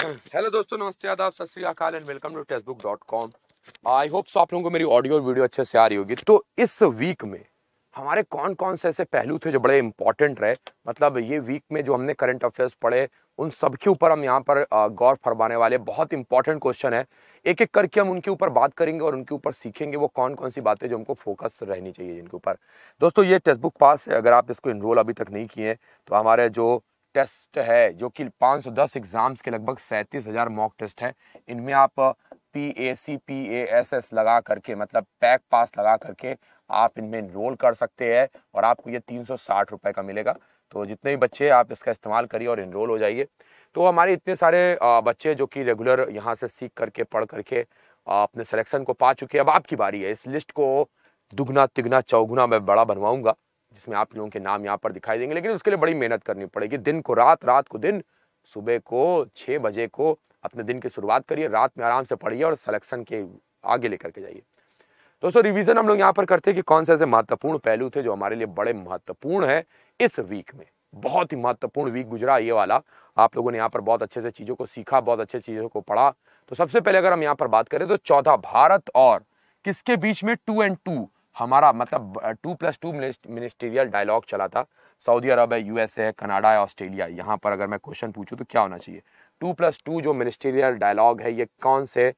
hello दोस्तों नमस्ते आदाब सत श्रीकाल and welcome to text book dot com I hope so आप लोगों को मेरी ऑडियो और वीडियो अच्छे से आ रही होगी तो इस वीक में हमारे कौन कौन से ऐसे पहलू थे जो बड़े इंपॉर्टेंट रहे मतलब ये वीक में जो हमने करंट अफेयर्स पढ़े उन सब के ऊपर हम यहाँ पर गौर फरमाने वाले बहुत इंपॉर्टेंट क्वेश्चन है एक एक करके हम उनके ऊपर बात करेंगे और उनके ऊपर सीखेंगे वो कौन कौन सी बातें जो हमको फोकस रहनी चाहिए जिनके ऊपर दोस्तों ये टेक्स्ट बुक पास है अगर आप इसको इनरोल अभी तक नहीं किए तो हमारे जो टेस्ट है जो कि 510 एग्ज़ाम्स के लगभग सैंतीस हज़ार मॉक टेस्ट हैं इनमें आप P A C P A S S लगा करके मतलब पैक पास लगा करके आप इनमें इनरोल कर सकते हैं और आपको ये तीन सौ साठ का मिलेगा तो जितने भी बच्चे आप इसका इस्तेमाल करिए और इनरोल हो जाइए तो हमारे इतने सारे बच्चे जो कि रेगुलर यहाँ से सीख करके पढ़ करके अपने सिलेक्शन को पा चुके हैं अब आपकी बारी है इस लिस्ट को दुगना तिगना चौगुना मैं बड़ा बनवाऊंगा जिसमें आप लोगों के नाम यहाँ पर दिखाई देंगे लेकिन उसके लिए बड़ी मेहनत करनी पड़ेगी दिन को रात रात को दिन सुबह को छः बजे को अपने दिन की शुरुआत करिए रात में आराम से पढ़िए और सलेक्शन के आगे लेकर के जाइए दोस्तों रिवीजन हम लोग यहाँ पर करते हैं कि कौन से ऐसे महत्वपूर्ण पहलू थे जो हमारे लिए बड़े महत्वपूर्ण है इस वीक में बहुत ही महत्वपूर्ण वीक गुजरा ये वाला आप लोगों ने यहाँ पर बहुत अच्छे से चीज़ों को सीखा बहुत अच्छे चीज़ों को पढ़ा तो सबसे पहले अगर हम यहाँ पर बात करें तो चौदह भारत और किसके बीच में टू एंड टू हमारा मतलब two plus two ministerial dialogue चला था सऊदी अरब है यूएसए है कनाडा है ऑस्ट्रेलिया यहाँ पर अगर मैं क्वेश्चन पूछूँ तो क्या होना चाहिए टू प्लस टू जो मिनिस्ट्रियल डायलॉग है ये कौन से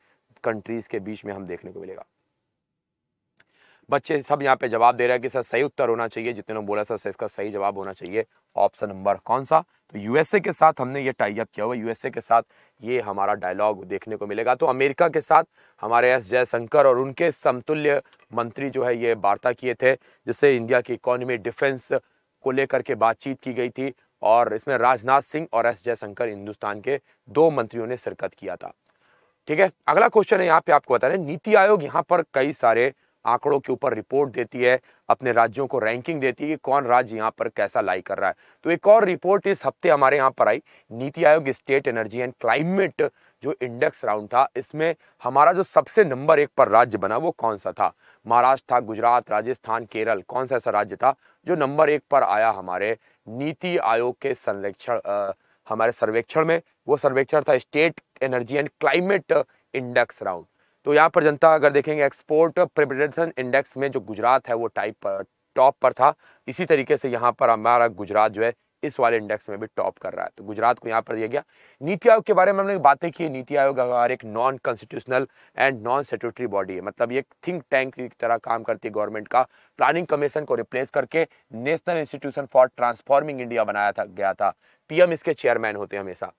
कंट्रीज़ के बीच में हम देखने को मिलेगा बच्चे सब यहाँ पे जवाब दे रहे हैं कि सर सही उत्तर होना चाहिए जितने लोग बोला सर इसका सही जवाब होना चाहिए ऑप्शन नंबर कौन सा तो यूएसए के साथ हमने ये टाइप किया हुआ यूएसए के साथ ये हमारा डायलॉग देखने को मिलेगा तो अमेरिका के साथ हमारे एस जयशंकर और उनके समतुल्य मंत्री जो है ये वार्ता किए थे जिससे इंडिया की इकोनॉमी डिफेंस को लेकर के बातचीत की गई थी और इसमें राजनाथ सिंह और एस जयशंकर हिंदुस्तान के दो मंत्रियों ने शिरकत किया था ठीक है अगला क्वेश्चन है यहाँ पे आपको बता रहे नीति आयोग यहाँ पर कई सारे आंकड़ों के ऊपर रिपोर्ट देती है अपने राज्यों को रैंकिंग देती है कि कौन राज्य यहाँ पर कैसा लाई कर रहा है तो एक और रिपोर्ट इस हफ्ते हमारे यहाँ पर आई NITI Aayog state energy and climate जो इंडेक्स राउंड था इसमें हमारा जो सबसे नंबर एक पर राज्य बना वो कौन सा था महाराष्ट्र था गुजरात राजस्थान केरल कौन सा ऐसा राज्य था जो नंबर एक पर आया हमारे नीति आयोग के संरक्षण हमारे सर्वेक्षण में वो सर्वेक्षण था state energy and climate index round तो यहाँ पर जनता अगर देखेंगे एक्सपोर्ट प्रिपरेशन इंडेक्स में जो गुजरात है वो टाइप पर टॉप पर था इसी तरीके से यहाँ पर हमारा गुजरात जो है इस वाले इंडेक्स में भी टॉप कर रहा है तो गुजरात को यहाँ पर दिया गया नीति आयोग के बारे में हमने बातें की नीति आयोग हमारे एक non constitutional and non statutory body है मतलब एक थिंक टैंक की तरह काम करती है गवर्नमेंट का प्लानिंग कमीशन को रिप्लेस करके national institution for transforming India बनाया था गया था पीएम इसके चेयरमैन होते हैं हमेशा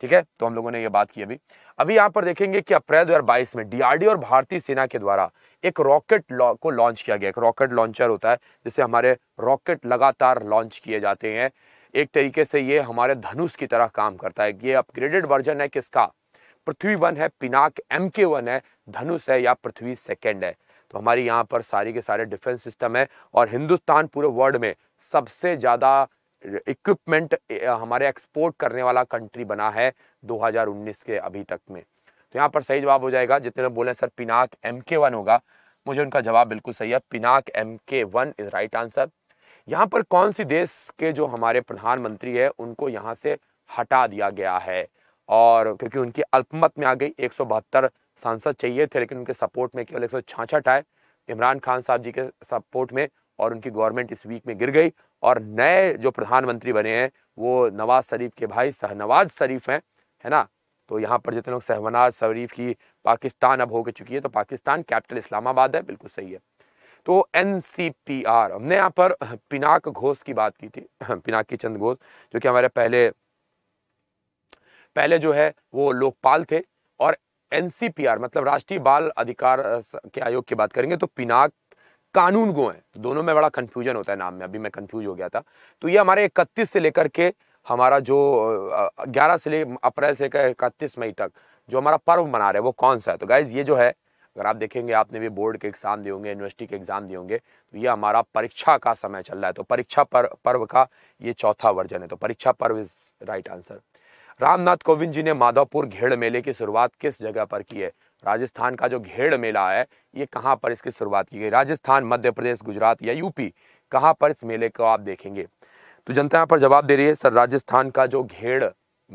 ठीक है तो हम लोगों ने यह बात की अभी अभी यहाँ पर देखेंगे कि अप्रैल दो में डीआरडीओ और भारतीय सेना के द्वारा एक रॉकेट को लॉन्च किया गया एक रॉकेट लॉन्चर होता है जिससे हमारे रॉकेट लगातार लॉन्च किए जाते हैं एक तरीके से ये हमारे धनुष की तरह काम करता है ये अपग्रेडेड वर्जन है किसका पृथ्वी वन है पिनाक एम के वन है धनुष है या पृथ्वी सेकेंड है तो हमारी यहाँ पर सारी के सारे डिफेंस सिस्टम है और हिंदुस्तान पूरे वर्ल्ड में सबसे ज़्यादा इक्विपमेंट हमारे एक्सपोर्ट करने वाला कंट्री बना है 2019 के अभी तक में तो यहाँ पर सही जवाब हो जाएगा जितने लोग बोले sir Pinaka M K one होगा मुझे उनका जवाब बिल्कुल सही है Pinaka M K one is right answer यहाँ पर कौन सी देश के जो हमारे प्रधानमंत्री है उनको यहाँ से हटा दिया गया है और क्योंकि उनकी अल्पमत में आ गई एक सांसद चाहिए थे लेकिन उनके सपोर्ट में केवल एक आए इमरान खान साहब जी के सपोर्ट में और उनकी गवर्नमेंट इस वीक में गिर गई और नए जो प्रधानमंत्री बने हैं वो नवाज शरीफ के भाई शहनवाज शरीफ हैं है ना तो यहाँ पर जितने लोग शहनवाज शरीफ की पाकिस्तान अब हो के चुकी है तो पाकिस्तान कैपिटल इस्लामाबाद है बिल्कुल सही है तो एन सी पी आर हमने यहाँ पर पिनाक घोष की बात की थी पिनाकी चंद घोष जो कि हमारे पहले पहले जो है वो लोकपाल थे और एन मतलब राष्ट्रीय बाल अधिकार के आयोग की बात करेंगे तो पिनाक कानून गो हैं तो दोनों में बड़ा कंफ्यूजन होता है नाम में अभी मैं कंफ्यूज हो गया था तो ये हमारे इकतीस से लेकर के हमारा जो ग्यारह से ले अप्रैल से इकतीस मई तक जो हमारा पर्व मना रहे हैं वो कौन सा है तो गाइज ये जो है अगर आप देखेंगे आपने भी बोर्ड के एग्ज़ाम दिए होंगे यूनिवर्सिटी के एग्ज़ाम दिए होंगे तो ये हमारा परीक्षा का समय चल रहा है तो परीक्षा पर, पर्व का ये चौथा वर्जन है तो Pariksha Parv is right answer Ramnath Kovind ji ने माधवपुर घेड़ मेले की शुरुआत किस जगह पर की है राजस्थान का जो घेड़ मेला है ये कहाँ पर इसकी शुरुआत की गई राजस्थान मध्य प्रदेश गुजरात या यूपी कहाँ पर इस मेले को आप देखेंगे तो जनता यहाँ पर जवाब दे रही है सर राजस्थान का जो घेड़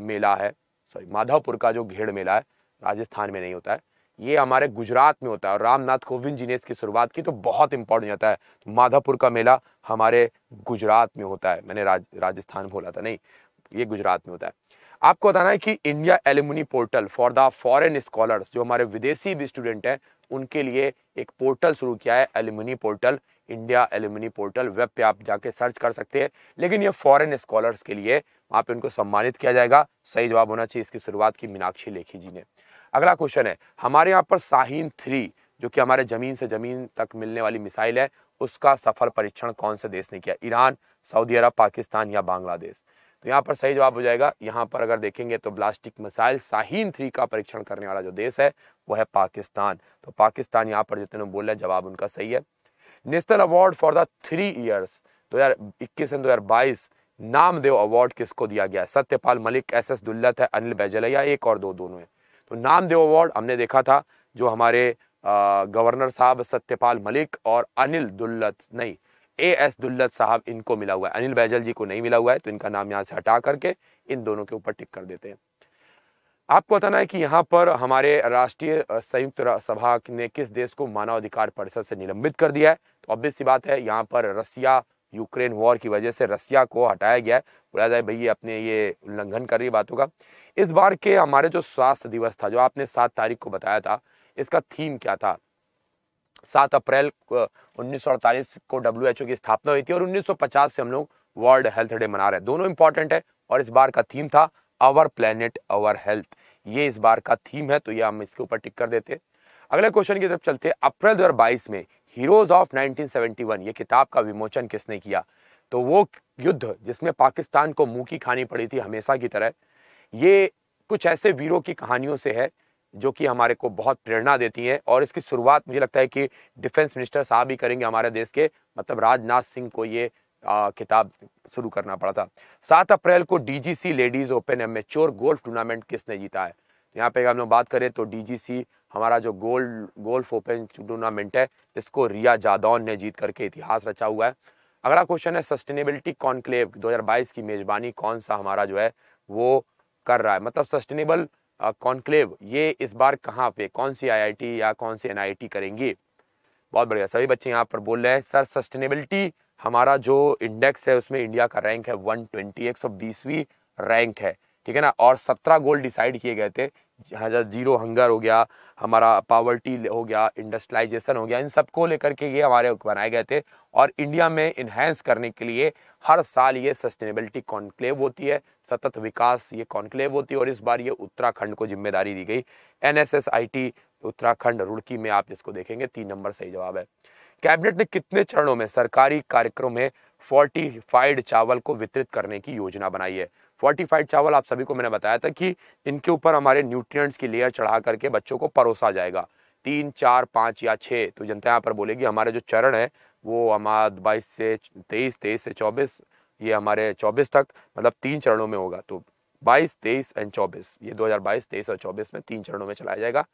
मेला है सॉरी माधवपुर का जो घेड़ मेला है राजस्थान में नहीं होता है ये हमारे गुजरात में होता है और रामनाथ कोविंद जी ने इसकी शुरुआत की तो बहुत इंपॉर्टेंट होता है तो माधवपुर का मेला हमारे गुजरात में होता है मैंने राज, राजस्थान बोला था नहीं ये गुजरात में होता है आपको बताना है कि India alumni portal for the foreign scholars जो हमारे विदेशी भी स्टूडेंट हैं उनके लिए एक पोर्टल शुरू किया है alumni portal India alumni portal web पे आप जाके सर्च कर सकते हैं लेकिन ये फॉरेन स्कॉलर्स के लिए वहाँ पे उनको सम्मानित किया जाएगा सही जवाब होना चाहिए इसकी शुरुआत की मीनाक्षी लेखी जी ने अगला क्वेश्चन है हमारे यहाँ पर साहिन थ्री जो कि हमारे ज़मीन से ज़मीन तक मिलने वाली मिसाइल है उसका सफल परीक्षण कौन से देश ने किया ईरान सऊदी अरब पाकिस्तान या बांग्लादेश तो यहाँ पर सही जवाब हो जाएगा यहाँ पर अगर देखेंगे तो ब्लास्टिक मिसाइल साहिन थ्री का परीक्षण करने वाला जो देश है वो है पाकिस्तान तो पाकिस्तान यहाँ पर जितने बोला जवाब उनका सही है national award for the three years इक्कीस एंड बाईस नामदेव अवार्ड किसको दिया गया है सत्यपाल मलिक एस एस दुल्लत है अनिल या एक और दो दोनों हैं तो नामदेव अवार्ड हमने देखा था जो हमारे गवर्नर साहब सत्यपाल मलिक और अनिल दुल्लत नहीं ए एस दुल्लत साहब इनको मिला हुआ है अनिल बैजल जी को नहीं मिला हुआ है तो इनका नाम यहाँ से हटा करके इन दोनों के ऊपर टिक कर देते हैं आपको बताना है कि यहाँ पर हमारे राष्ट्रीय संयुक्त सभा ने किस देश को मानवाधिकार परिषद से निलंबित कर दिया है तो ऑब्वियस सी बात है यहाँ पर रसिया यूक्रेन वॉर की वजह से रसिया को हटाया गया है बोला जाए भाई अपने ये उल्लंघन कर रही बातों का इस बार के हमारे जो स्वास्थ्य दिवस था जो आपने सात तारीख को बताया था इसका थीम क्या था सात अप्रैल उन्नीस को डब्ल्यू की स्थापना हुई थी और 1950 से हम लोग वर्ल्ड हेल्थ डे मना रहे हैं दोनों इंपॉर्टेंट है और इस बार का थीम था अवर प्लेनेट अवर हेल्थ ये इस बार का थीम है तो ये हम इसके ऊपर टिक कर देते अगले क्वेश्चन की तरफ चलते अप्रैल दो में हीरोज ऑफ 1971 ये किताब का विमोचन किसने किया तो वो युद्ध जिसमें पाकिस्तान को मुंह की खानी पड़ी थी हमेशा की तरह ये कुछ ऐसे वीरों की कहानियों से है जो कि हमारे को बहुत प्रेरणा देती हैं और इसकी शुरुआत मुझे लगता है कि डिफेंस मिनिस्टर साहब ही करेंगे हमारे देश के मतलब राजनाथ सिंह को ये किताब शुरू करना पड़ा था सात अप्रैल को DGC ladies open amateur golf tournament किसने जीता है तो यहाँ पे हम लोग बात करें तो डीजीसी हमारा जो गोल्ड गोल्फ ओपन टूर्नामेंट है इसको रिया जादौन ने जीत करके इतिहास रचा हुआ है अगला क्वेश्चन है सस्टेनेबिलिटी कॉन्क्लेव दो की मेजबानी कौन सा हमारा जो है वो कर रहा है मतलब सस्टेनेबल कॉन्क्लेव ये इस बार कहाँ पे कौन सी आईआईटी या कौन सी एनआईटी करेंगी बहुत बढ़िया सभी बच्चे यहाँ पर बोल रहे हैं सर सस्टेनेबिलिटी हमारा जो इंडेक्स है उसमें इंडिया का रैंक है वन ट्वेंटी एक सौ बीसवीं रैंक है ठीक है ना और सत्रह गोल डिसाइड किए गए थे जीरो हंगर हो गया हमारा पावर्टी हो गया इंडस्ट्रलाइजेशन हो गया इन सब को लेकर के ये हमारे बनाए गए थे और इंडिया में इन्हेंस करने के लिए हर साल ये सस्टेनेबिलिटी कॉन्क्लेव होती है सतत विकास ये कॉन्क्लेव होती है और इस बार ये उत्तराखंड को जिम्मेदारी दी गई एन उत्तराखंड रुड़की में आप इसको देखेंगे तीन नंबर सही जवाब है कैबिनेट ने कितने चरणों में सरकारी कार्यक्रम में फोर्टिफाइड चावल को वितरित करने की योजना बनाई है फोर्टिफाइड चावल आप सभी को मैंने बताया था कि इनके ऊपर हमारे न्यूट्रिएंट्स की लेयर चढ़ा करके बच्चों को परोसा जाएगा तीन चार पाँच या छः तो जनता यहाँ पर बोलेगी हमारे जो चरण है वो हमारा बाईस से तेईस तेईस से चौबीस ये हमारे चौबीस तक मतलब तीन चरणों में होगा तो बाईस तेईस एंड चौबीस ये दो हज़ार और चौबीस में तीन चरणों में चलाया जाएगा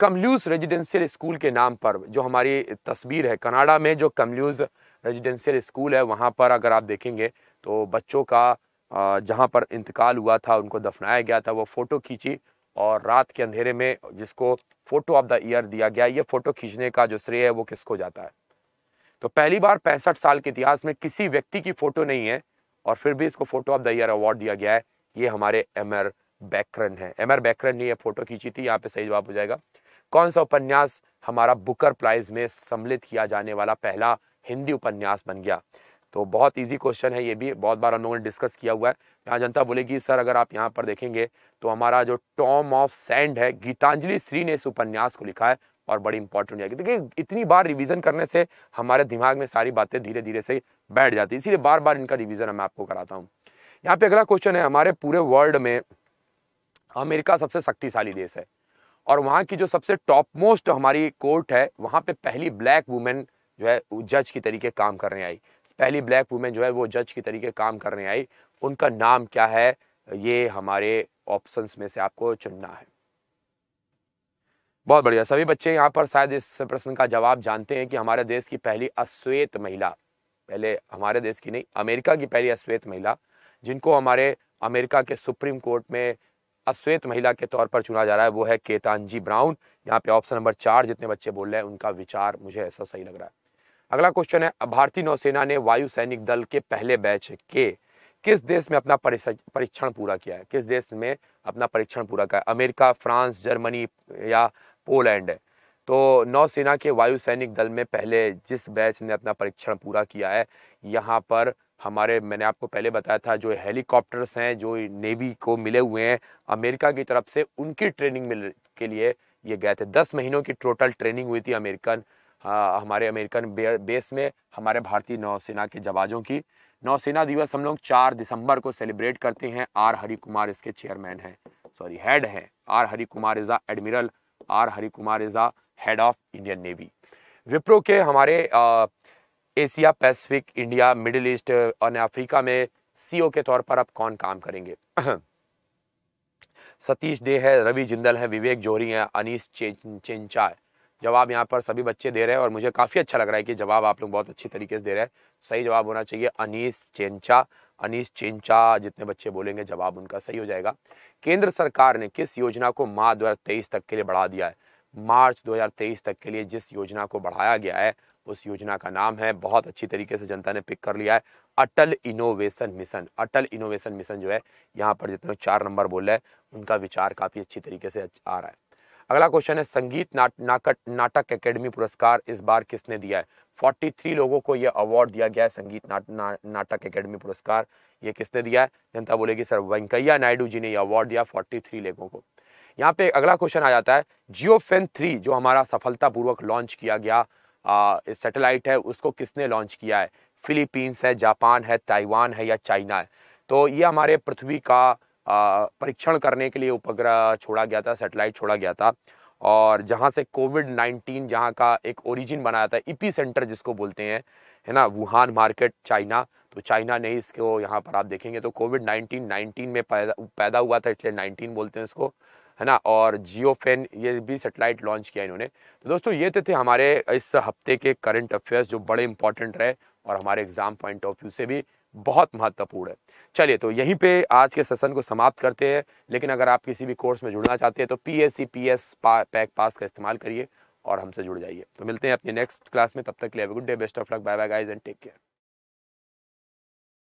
कमल्यूज रेजिडेंशियल स्कूल के नाम पर जो हमारी तस्वीर है कनाडा में जो कमल्यूज रेजिडेंशियल स्कूल है वहाँ पर अगर आप देखेंगे तो बच्चों का जहाँ पर इंतकाल हुआ था उनको दफनाया गया था वो फ़ोटो खींची और रात के अंधेरे में जिसको फ़ोटो ऑफ द ईयर दिया गया ये फ़ोटो खींचने का जो श्रेय है वो किसको जाता है तो पहली बार पैंसठ साल के इतिहास में किसी व्यक्ति की फ़ोटो नहीं है और फिर भी इसको photo of the year award दिया गया है ये हमारे एम आर बैकरन है एम आर बैकरन ने यह फ़ोटो खींची थी यहाँ पे सही जवाब हो जाएगा कौन सा उपन्यास हमारा बुकर प्राइज में सम्मिलित किया जाने वाला पहला हिंदी उपन्यास बन गया तो बहुत ईजी क्वेश्चन है ये भी बहुत बार हम लोगों ने डिस्कस किया हुआ है यहाँ जनता बोलेगी सर अगर आप यहाँ पर देखेंगे तो हमारा जो टॉम ऑफ सैंड है गीतांजलि श्री ने इस उपन्यास को लिखा है और बड़ी इंपॉर्टेंट जाएगी देखिए इतनी बार रिवीजन करने से हमारे दिमाग में सारी बातें धीरे धीरे से बैठ जाती है इसीलिए बार बार इनका रिविजन मैं आपको कराता हूँ यहाँ पे अगला क्वेश्चन है हमारे पूरे वर्ल्ड में अमेरिका सबसे शक्तिशाली देश है और वहाँ की जो सबसे टॉप मोस्ट हमारी कोर्ट है वहाँ पे पहली ब्लैक वुमेन जो है जज की तरीके काम करने आई पहली ब्लैक वुमेन जो है वो जज की तरीके काम करने आई उनका नाम क्या है ये हमारे ऑप्शंस में से आपको चुनना है बहुत बढ़िया सभी बच्चे यहाँ पर शायद इस प्रश्न का जवाब जानते हैं कि हमारे देश की पहली अश्वेत महिला पहले हमारे देश की नहीं अमेरिका की पहली अश्वेत महिला जिनको हमारे अमेरिका के सुप्रीम कोर्ट में अश्वेत महिला के तौर पर चुना जा रहा है वो है केतानजी ब्राउन यहाँ पे ऑप्शन नंबर चार जितने बच्चे बोल रहे हैं उनका विचार मुझे ऐसा सही लग रहा है अगला क्वेश्चन है भारतीय नौसेना ने वायु सैनिक दल के पहले बैच के किस देश में अपना परीक्षण पूरा किया है किस देश में अपना परीक्षण पूरा किया अमेरिका फ्रांस जर्मनी या पोलैंड है तो नौसेना के वायु सैनिक दल में पहले जिस बैच ने अपना परीक्षण पूरा किया है यहाँ पर हमारे मैंने आपको पहले बताया था जो हेलीकॉप्टर्स हैं जो नेवी को मिले हुए हैं अमेरिका की तरफ से उनकी ट्रेनिंग मिल के लिए ये गए थे दस महीनों की टोटल ट्रेनिंग हुई थी अमेरिकन हाँ, हमारे अमेरिकन बेस में हमारे भारतीय नौसेना के जवाजों की नौसेना दिवस हम लोग चार दिसंबर को सेलिब्रेट करते हैं आर हरि कुमार इसके चेयरमैन हैं सॉरी हेड हैं R Hari Kumar is admiral R Hari Kumar is head of Indian navy Wipro के हमारे आ, Asia Pacific India Middle East और अफ्रीका में सीओ के तौर पर आप कौन काम करेंगे सतीश डे है रवि जिंदल है विवेक जोहरी है अनिश चेंचा है जवाब यहाँ पर सभी बच्चे दे रहे हैं और मुझे काफ़ी अच्छा लग रहा है कि जवाब आप लोग बहुत अच्छी तरीके से दे रहे हैं सही जवाब होना चाहिए अनिस चेंचा अनिस चेंचा जितने बच्चे बोलेंगे जवाब उनका सही हो जाएगा केंद्र सरकार ने किस योजना को मार्च दो तक के लिए बढ़ा दिया है मार्च दो तक के लिए जिस योजना को बढ़ाया गया है उस योजना का नाम है बहुत अच्छी तरीके से जनता ने पिक कर लिया है Atal innovation mission Atal innovation mission जो है यहाँ पर जितने चार नंबर बोल रहे हैं उनका विचार काफ़ी अच्छी तरीके से आ रहा है अगला क्वेश्चन है संगीत नाट, नाकट नाटक एकेडमी पुरस्कार इस बार किसने दिया है 43 लोगों को यह अवार्ड दिया गया है संगीत नाट, ना, नाटक एकेडमी पुरस्कार ये किसने दिया है जनता बोलेगी सर वेंकैया नायडू जी ने यह अवार्ड दिया 43 लोगों को यहाँ पे अगला क्वेश्चन आ जाता है जियो फेन थ्री जो हमारा सफलतापूर्वक लॉन्च किया गया सेटेलाइट है उसको किसने लॉन्च किया है फिलीपींस है जापान है ताइवान है या चाइना है तो ये हमारे पृथ्वी का परीक्षण करने के लिए उपग्रह छोड़ा गया था सेटेलाइट छोड़ा गया था और जहाँ से कोविड नाइन्टीन जहाँ का एक ओरिजिन बनाया था इपी सेंटर जिसको बोलते हैं है ना वुहान मार्केट चाइना तो चाइना ने इसको यहाँ पर आप देखेंगे तो कोविड नाइन्टीन नाइन्टीन में पैदा पैदा हुआ था इसलिए नाइन्टीन बोलते हैं इसको है ना और जियो ये भी सेटेलाइट लॉन्च किया इन्होंने तो दोस्तों ये तो थे हमारे इस हफ्ते के करंट अफेयर्स जो बड़े इंपॉर्टेंट रहे और हमारे एग्ज़ाम पॉइंट ऑफ व्यू से भी बहुत महत्वपूर्ण है चलिए तो यहीं पे आज के सेशन को समाप्त करते हैं लेकिन अगर आप किसी भी कोर्स में जुड़ना चाहते हैं तो P S C P S pack pass का इस्तेमाल करिए और हमसे जुड़ जाइए तो मिलते हैं अपने नेक्स्ट क्लास में तब तक लिए good day best of luck bye bye guys and take care